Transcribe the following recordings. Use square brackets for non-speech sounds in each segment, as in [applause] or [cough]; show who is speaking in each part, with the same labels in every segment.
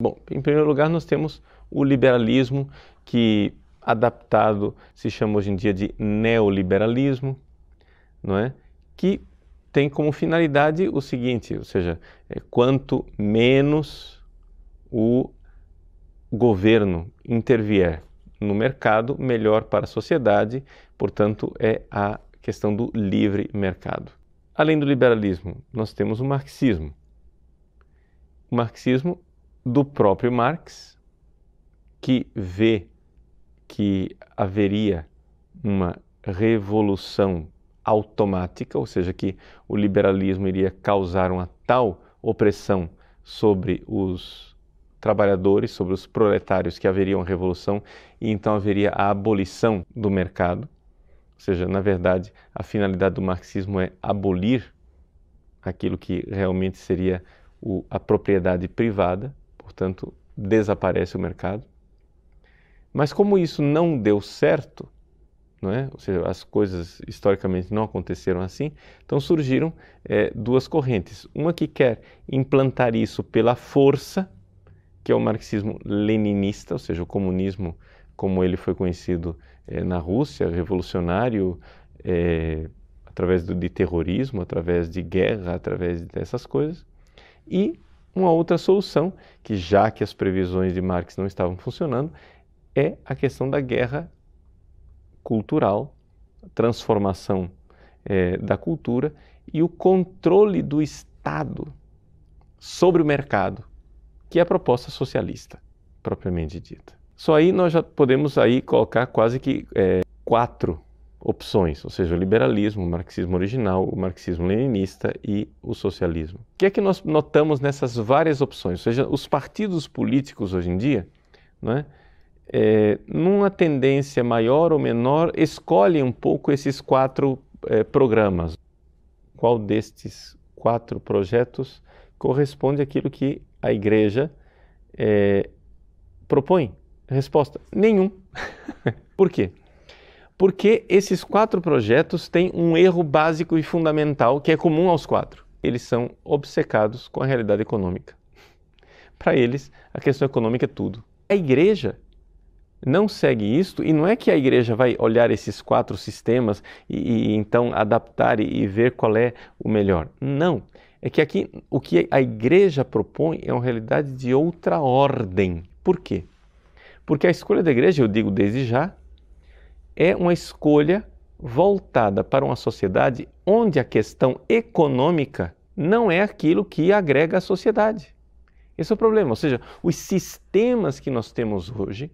Speaker 1: Bom, em primeiro lugar, nós temos o liberalismo, que adaptado se chama hoje em dia de neoliberalismo, não é? que tem como finalidade o seguinte, ou seja, é, quanto menos o governo intervier no mercado, melhor para a sociedade, portanto, é a questão do livre mercado. Além do liberalismo, nós temos o marxismo. O marxismo do próprio Marx, que vê que haveria uma revolução automática, ou seja, que o liberalismo iria causar uma tal opressão sobre os trabalhadores, sobre os proletários, que haveria uma revolução e então haveria a abolição do mercado. Ou seja, na verdade, a finalidade do marxismo é abolir aquilo que realmente seria o, a propriedade privada portanto, desaparece o mercado. Mas como isso não deu certo, não é? ou seja, as coisas historicamente não aconteceram assim, então surgiram é, duas correntes. Uma que quer implantar isso pela força, que é o marxismo leninista, ou seja, o comunismo como ele foi conhecido é, na Rússia, revolucionário, é, através do, de terrorismo, através de guerra, através dessas coisas. E uma outra solução, que já que as previsões de Marx não estavam funcionando, é a questão da guerra cultural, transformação é, da cultura e o controle do Estado sobre o mercado, que é a proposta socialista, propriamente dita. Só aí nós já podemos aí colocar quase que é, quatro opções, ou seja, o liberalismo, o marxismo original, o marxismo-leninista e o socialismo. O que é que nós notamos nessas várias opções? Ou seja, os partidos políticos hoje em dia, né, é, numa tendência maior ou menor, escolhem um pouco esses quatro é, programas. Qual destes quatro projetos corresponde àquilo que a igreja é, propõe? Resposta: nenhum. [laughs] Por quê? Porque esses quatro projetos têm um erro básico e fundamental que é comum aos quatro. Eles são obcecados com a realidade econômica. Para eles, a questão econômica é tudo. A igreja não segue isto, e não é que a igreja vai olhar esses quatro sistemas e, e então adaptar e, e ver qual é o melhor. Não. É que aqui o que a igreja propõe é uma realidade de outra ordem. Por quê? Porque a escolha da igreja, eu digo desde já, é uma escolha voltada para uma sociedade onde a questão econômica não é aquilo que agrega a sociedade. Esse é o problema. Ou seja, os sistemas que nós temos hoje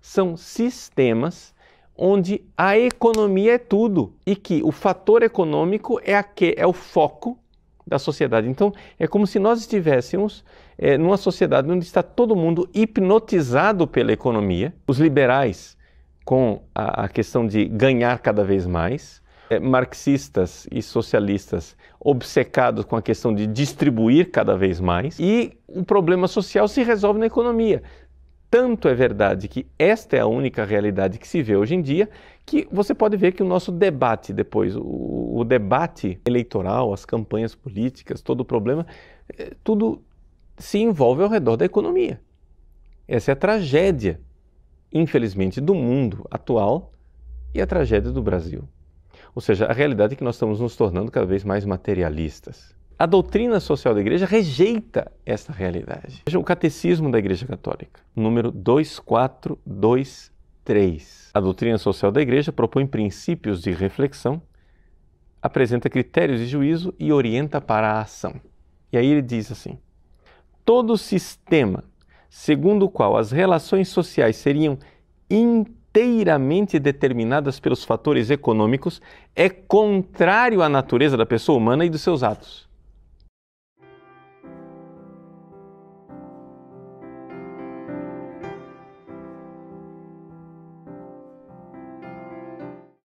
Speaker 1: são sistemas onde a economia é tudo e que o fator econômico é, a que, é o foco da sociedade. Então, é como se nós estivéssemos é, numa sociedade onde está todo mundo hipnotizado pela economia. Os liberais com a, a questão de ganhar cada vez mais, é, marxistas e socialistas obcecados com a questão de distribuir cada vez mais, e o problema social se resolve na economia. Tanto é verdade que esta é a única realidade que se vê hoje em dia, que você pode ver que o nosso debate depois, o, o debate eleitoral, as campanhas políticas, todo o problema, é, tudo se envolve ao redor da economia. Essa é a tragédia infelizmente, do mundo atual e a tragédia do Brasil. Ou seja, a realidade é que nós estamos nos tornando cada vez mais materialistas. A doutrina social da igreja rejeita essa realidade. Veja o catecismo da igreja católica, número 2423. A doutrina social da igreja propõe princípios de reflexão, apresenta critérios de juízo e orienta para a ação. E aí ele diz assim: todo sistema segundo o qual as relações sociais seriam inteiramente determinadas pelos fatores econômicos, é contrário à natureza da pessoa humana e dos seus atos.